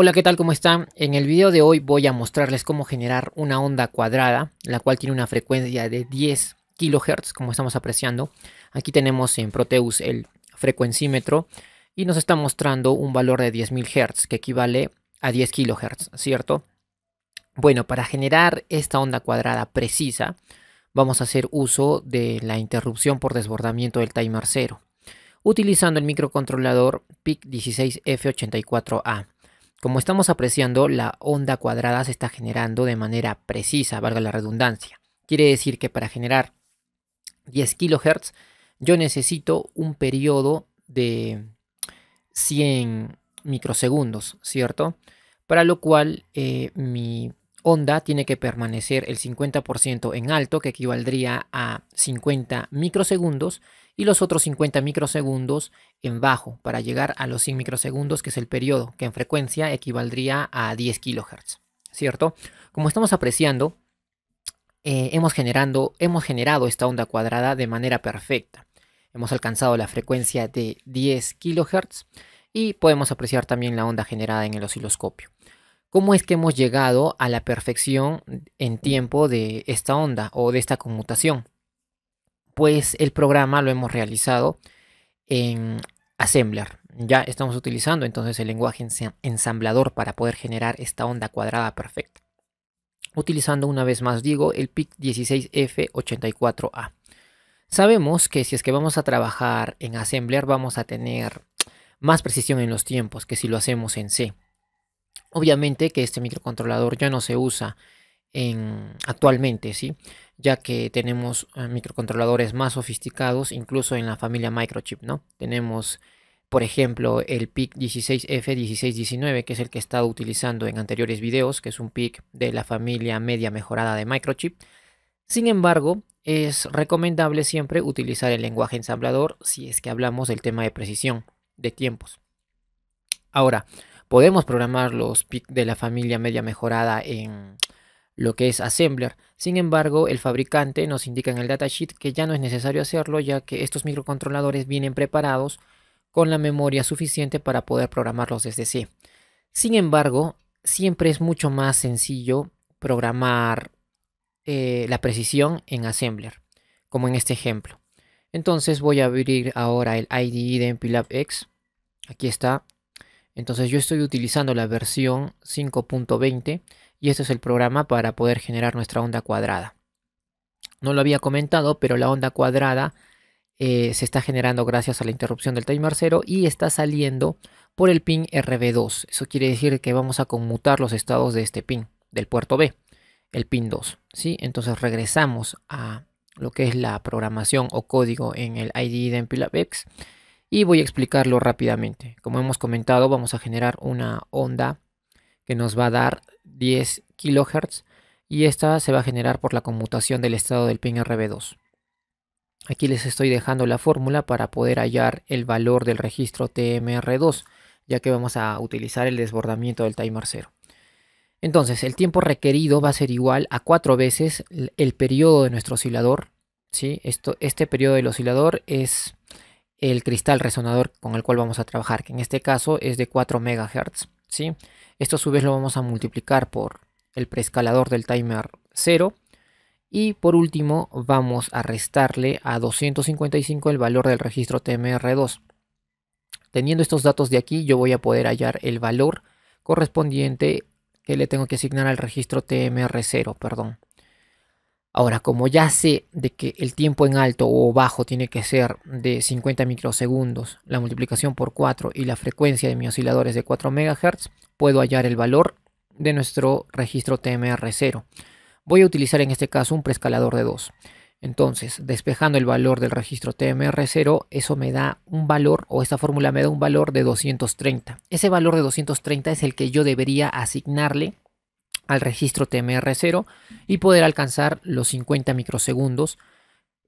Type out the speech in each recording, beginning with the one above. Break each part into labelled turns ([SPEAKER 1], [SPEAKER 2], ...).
[SPEAKER 1] Hola, ¿qué tal? ¿Cómo están? En el video de hoy voy a mostrarles cómo generar una onda cuadrada, la cual tiene una frecuencia de 10 kHz, como estamos apreciando. Aquí tenemos en Proteus el frecuencímetro y nos está mostrando un valor de 10.000 Hz, que equivale a 10 kHz, ¿cierto? Bueno, para generar esta onda cuadrada precisa, vamos a hacer uso de la interrupción por desbordamiento del timer 0, utilizando el microcontrolador PIC16F84A. Como estamos apreciando, la onda cuadrada se está generando de manera precisa, valga la redundancia. Quiere decir que para generar 10 kHz, yo necesito un periodo de 100 microsegundos, ¿cierto? Para lo cual eh, mi onda tiene que permanecer el 50% en alto, que equivaldría a 50 microsegundos, y los otros 50 microsegundos en bajo, para llegar a los 100 microsegundos, que es el periodo, que en frecuencia equivaldría a 10 kHz. ¿Cierto? Como estamos apreciando, eh, hemos, hemos generado esta onda cuadrada de manera perfecta. Hemos alcanzado la frecuencia de 10 kHz y podemos apreciar también la onda generada en el osciloscopio cómo es que hemos llegado a la perfección en mm. tiempo de esta onda o de esta conmutación. Pues el programa lo hemos realizado en Assembler. Ya estamos utilizando entonces el lenguaje ensamblador para poder generar esta onda cuadrada perfecta. Utilizando una vez más, digo, el PIC 16F84A. Sabemos que si es que vamos a trabajar en Assembler vamos a tener más precisión en los tiempos que si lo hacemos en C. Obviamente que este microcontrolador ya no se usa en, actualmente, ¿sí? ya que tenemos eh, microcontroladores más sofisticados, incluso en la familia microchip. ¿no? Tenemos, por ejemplo, el PIC 16F1619, que es el que he estado utilizando en anteriores videos, que es un PIC de la familia media mejorada de microchip. Sin embargo, es recomendable siempre utilizar el lenguaje ensamblador si es que hablamos del tema de precisión, de tiempos. Ahora, Podemos programar los PIC de la familia media mejorada en lo que es Assembler. Sin embargo, el fabricante nos indica en el datasheet que ya no es necesario hacerlo ya que estos microcontroladores vienen preparados con la memoria suficiente para poder programarlos desde C. Sin embargo, siempre es mucho más sencillo programar eh, la precisión en Assembler, como en este ejemplo. Entonces voy a abrir ahora el IDE de MPLAB X. Aquí está, entonces yo estoy utilizando la versión 5.20 y este es el programa para poder generar nuestra onda cuadrada. No lo había comentado, pero la onda cuadrada eh, se está generando gracias a la interrupción del timer 0 y está saliendo por el pin RB2. Eso quiere decir que vamos a conmutar los estados de este pin, del puerto B, el pin 2. ¿sí? Entonces regresamos a lo que es la programación o código en el IDE de MPLABX y voy a explicarlo rápidamente. Como hemos comentado, vamos a generar una onda que nos va a dar 10 kHz y esta se va a generar por la conmutación del estado del pin RB2. Aquí les estoy dejando la fórmula para poder hallar el valor del registro TMR2, ya que vamos a utilizar el desbordamiento del timer 0. Entonces, el tiempo requerido va a ser igual a cuatro veces el periodo de nuestro oscilador. ¿sí? Esto, este periodo del oscilador es el cristal resonador con el cual vamos a trabajar, que en este caso es de 4 MHz. ¿sí? Esto a su vez lo vamos a multiplicar por el preescalador del timer 0. Y por último vamos a restarle a 255 el valor del registro TMR2. Teniendo estos datos de aquí yo voy a poder hallar el valor correspondiente que le tengo que asignar al registro TMR0, perdón. Ahora, como ya sé de que el tiempo en alto o bajo tiene que ser de 50 microsegundos, la multiplicación por 4 y la frecuencia de mi oscilador es de 4 MHz, puedo hallar el valor de nuestro registro TMR0. Voy a utilizar en este caso un preescalador de 2. Entonces, despejando el valor del registro TMR0, eso me da un valor, o esta fórmula me da un valor de 230. Ese valor de 230 es el que yo debería asignarle al registro TMR0 y poder alcanzar los 50 microsegundos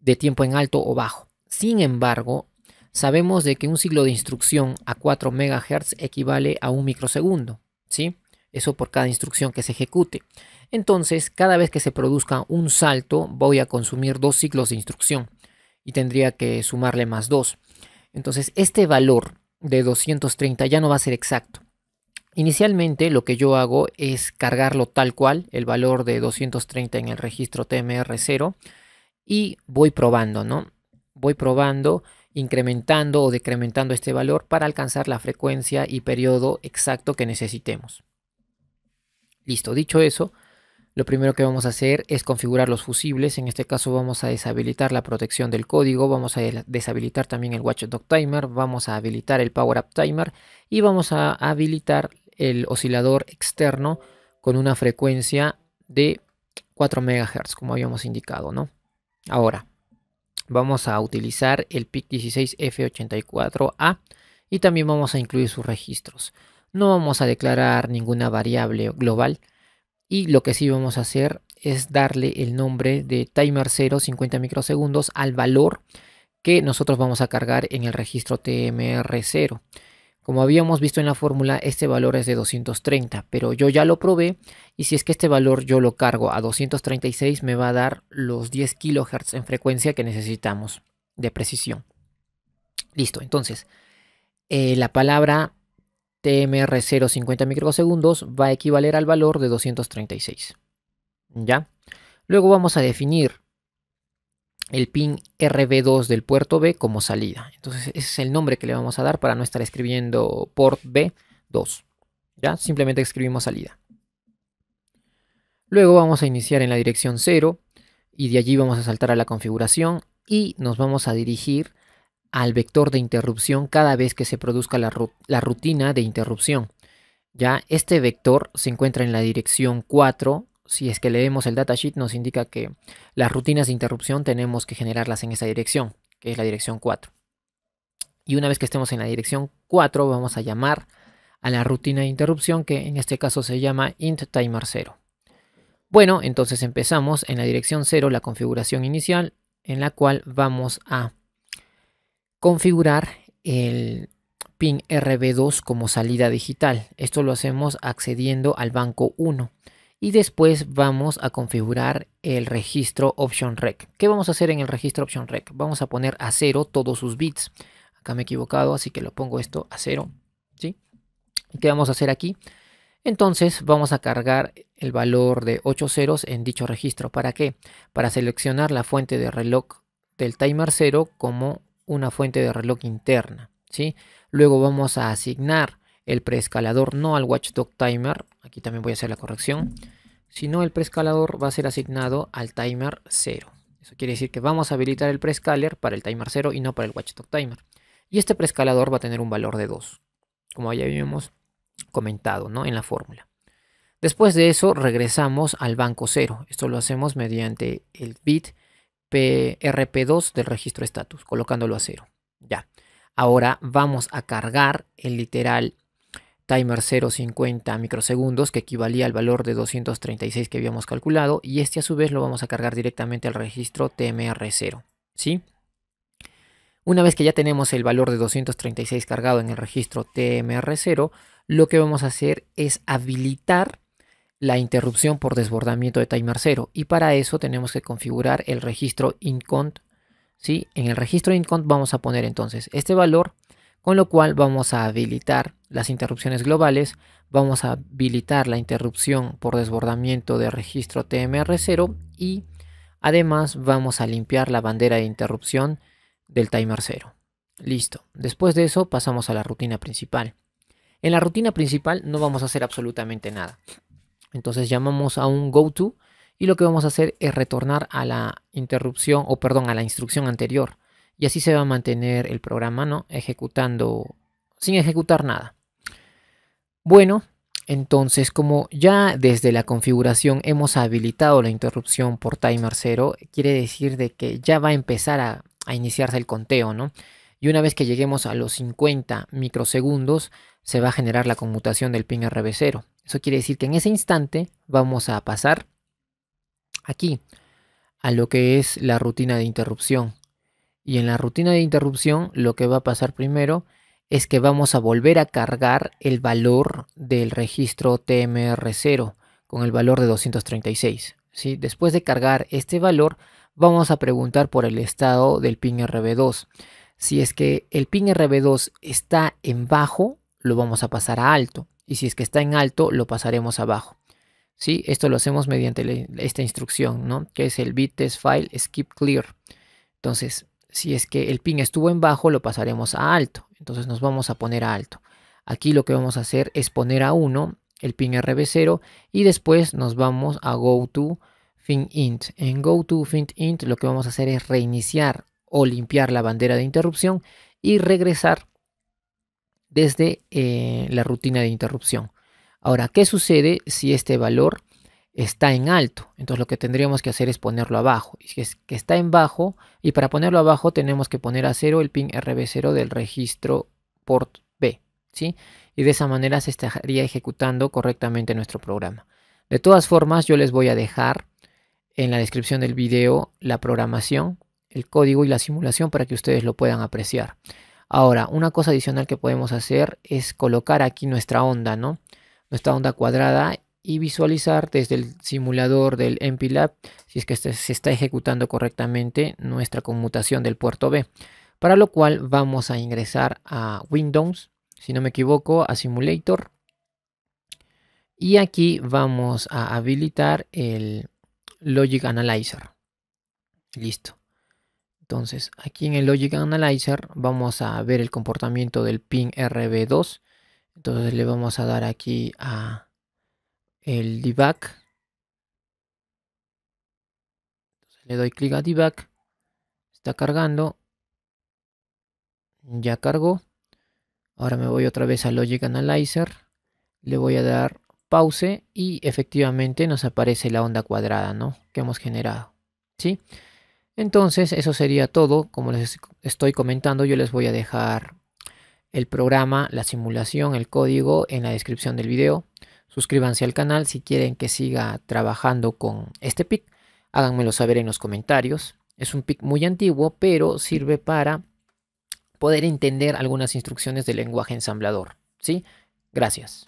[SPEAKER 1] de tiempo en alto o bajo. Sin embargo, sabemos de que un ciclo de instrucción a 4 MHz equivale a un microsegundo, ¿sí? Eso por cada instrucción que se ejecute. Entonces, cada vez que se produzca un salto, voy a consumir dos ciclos de instrucción y tendría que sumarle más dos. Entonces, este valor de 230 ya no va a ser exacto. Inicialmente lo que yo hago es cargarlo tal cual, el valor de 230 en el registro TMR0 y voy probando, ¿no? Voy probando, incrementando o decrementando este valor para alcanzar la frecuencia y periodo exacto que necesitemos. Listo, dicho eso, lo primero que vamos a hacer es configurar los fusibles, en este caso vamos a deshabilitar la protección del código, vamos a deshabilitar también el Watchdog Timer, vamos a habilitar el Power Up Timer y vamos a habilitar el oscilador externo con una frecuencia de 4 MHz, como habíamos indicado, ¿no? Ahora, vamos a utilizar el PIC16F84A y también vamos a incluir sus registros. No vamos a declarar ninguna variable global y lo que sí vamos a hacer es darle el nombre de timer 0 50 microsegundos al valor que nosotros vamos a cargar en el registro TMR0. Como habíamos visto en la fórmula, este valor es de 230, pero yo ya lo probé y si es que este valor yo lo cargo a 236 me va a dar los 10 kHz en frecuencia que necesitamos de precisión. Listo, entonces eh, la palabra tmr 050 microsegundos va a equivaler al valor de 236. ¿Ya? Luego vamos a definir el pin RB2 del puerto B como salida. Entonces ese es el nombre que le vamos a dar para no estar escribiendo port B2. ¿Ya? Simplemente escribimos salida. Luego vamos a iniciar en la dirección 0 y de allí vamos a saltar a la configuración y nos vamos a dirigir al vector de interrupción cada vez que se produzca la, rutina de interrupción. Ya este vector se encuentra en la dirección 4 si es que leemos el datasheet, nos indica que las rutinas de interrupción tenemos que generarlas en esa dirección, que es la dirección 4. Y una vez que estemos en la dirección 4, vamos a llamar a la rutina de interrupción, que en este caso se llama int timer 0. Bueno, entonces empezamos en la dirección 0, la configuración inicial, en la cual vamos a configurar el pin RB2 como salida digital. Esto lo hacemos accediendo al banco 1 y después vamos a configurar el registro option rec. ¿Qué vamos a hacer en el registro option rec? Vamos a poner a cero todos sus bits. Acá me he equivocado, así que lo pongo esto a cero. ¿sí? ¿Qué vamos a hacer aquí? Entonces vamos a cargar el valor de 8 ceros en dicho registro. ¿Para qué? Para seleccionar la fuente de reloj del timer cero como una fuente de reloj interna. ¿sí? Luego vamos a asignar el preescalador, no al watchdog timer, aquí también voy a hacer la corrección, sino el preescalador va a ser asignado al timer 0. Eso quiere decir que vamos a habilitar el preescaler para el timer 0 y no para el watchdog timer. Y este preescalador va a tener un valor de 2, como ya habíamos comentado ¿no? en la fórmula. Después de eso regresamos al banco 0. Esto lo hacemos mediante el bit PRP2 del registro estatus, colocándolo a 0. Ya. Ahora vamos a cargar el literal timer 0.50 microsegundos que equivalía al valor de 236 que habíamos calculado y este a su vez lo vamos a cargar directamente al registro TMR0. ¿sí? Una vez que ya tenemos el valor de 236 cargado en el registro TMR0, lo que vamos a hacer es habilitar la interrupción por desbordamiento de timer 0 y para eso tenemos que configurar el registro incont. ¿sí? En el registro incont vamos a poner entonces este valor con lo cual vamos a habilitar las interrupciones globales, vamos a habilitar la interrupción por desbordamiento de registro TMR0 y además vamos a limpiar la bandera de interrupción del timer 0. Listo. Después de eso pasamos a la rutina principal. En la rutina principal no vamos a hacer absolutamente nada. Entonces llamamos a un goto y lo que vamos a hacer es retornar a la interrupción o perdón, a la instrucción anterior. Y así se va a mantener el programa, ¿no? Ejecutando sin ejecutar nada. Bueno, entonces como ya desde la configuración hemos habilitado la interrupción por timer 0, quiere decir de que ya va a empezar a, a iniciarse el conteo, ¿no? Y una vez que lleguemos a los 50 microsegundos, se va a generar la conmutación del pin RB0. Eso quiere decir que en ese instante vamos a pasar aquí a lo que es la rutina de interrupción. Y en la rutina de interrupción lo que va a pasar primero es que vamos a volver a cargar el valor del registro TMR0 con el valor de 236. ¿sí? Después de cargar este valor vamos a preguntar por el estado del pin RB2. Si es que el pin RB2 está en bajo, lo vamos a pasar a alto. Y si es que está en alto, lo pasaremos a bajo. Esto lo hacemos mediante esta instrucción, ¿no? que es el bit test file skip clear. Entonces, si es que el pin estuvo en bajo, lo pasaremos a alto. Entonces nos vamos a poner a alto. Aquí lo que vamos a hacer es poner a 1 el pin RB0 y después nos vamos a go to int. En go to int lo que vamos a hacer es reiniciar o limpiar la bandera de interrupción y regresar desde eh, la rutina de interrupción. Ahora, ¿qué sucede si este valor está en alto. Entonces lo que tendríamos que hacer es ponerlo abajo. Y es que está en bajo, y para ponerlo abajo tenemos que poner a cero el pin RB0 del registro port B. ¿sí? Y de esa manera se estaría ejecutando correctamente nuestro programa. De todas formas, yo les voy a dejar en la descripción del video la programación, el código y la simulación para que ustedes lo puedan apreciar. Ahora, una cosa adicional que podemos hacer es colocar aquí nuestra onda, ¿no? Nuestra onda cuadrada y visualizar desde el simulador del MPLAB si es que este, se está ejecutando correctamente nuestra conmutación del puerto B. Para lo cual vamos a ingresar a Windows, si no me equivoco, a Simulator. Y aquí vamos a habilitar el Logic Analyzer. Listo. Entonces, aquí en el Logic Analyzer vamos a ver el comportamiento del pin RB2. Entonces le vamos a dar aquí a el debug. le doy clic a debug. Está cargando. Ya cargó. Ahora me voy otra vez a Logic Analyzer. Le voy a dar pause y efectivamente nos aparece la onda cuadrada ¿no? que hemos generado. ¿sí? Entonces eso sería todo. Como les estoy comentando yo les voy a dejar el programa, la simulación, el código en la descripción del video. Suscríbanse al canal si quieren que siga trabajando con este PIC. Háganmelo saber en los comentarios. Es un PIC muy antiguo, pero sirve para poder entender algunas instrucciones del lenguaje ensamblador. ¿sí? Gracias.